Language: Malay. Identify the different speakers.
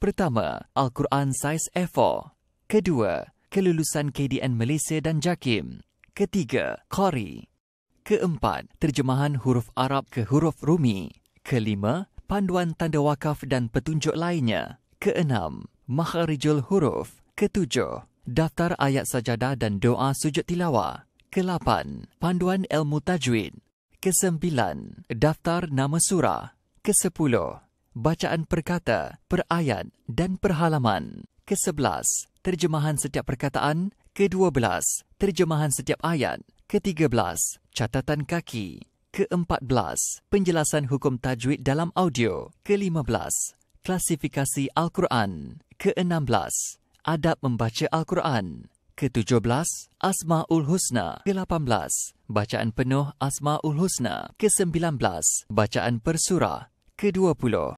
Speaker 1: Pertama, Al-Quran saiz F4. Kedua, kelulusan KDN Malaysia dan JAKIM. Ketiga, Qari. Keempat, terjemahan huruf Arab ke huruf Rumi. Kelima, panduan tanda wakaf dan petunjuk lainnya. Keenam, makharijul huruf. Ketujuh, daftar ayat sajadah dan doa sujud tilawah. Kelapan, panduan ilmu tajwid. Kesembilan, daftar nama surah. Kesepuluh, bacaan perkata, perayat dan perhalaman. Ke-11, terjemahan setiap perkataan. Ke-12, terjemahan setiap ayat. Ke-13, catatan kaki. Ke-14, penjelasan hukum tajwid dalam audio. Ke-15, klasifikasi Al-Quran. Ke-16, adab membaca Al-Quran. Ke-17, Asma'ul Husna. Ke-18, bacaan penuh Asma'ul Husna. Ke-19, bacaan persurah. Ke-20,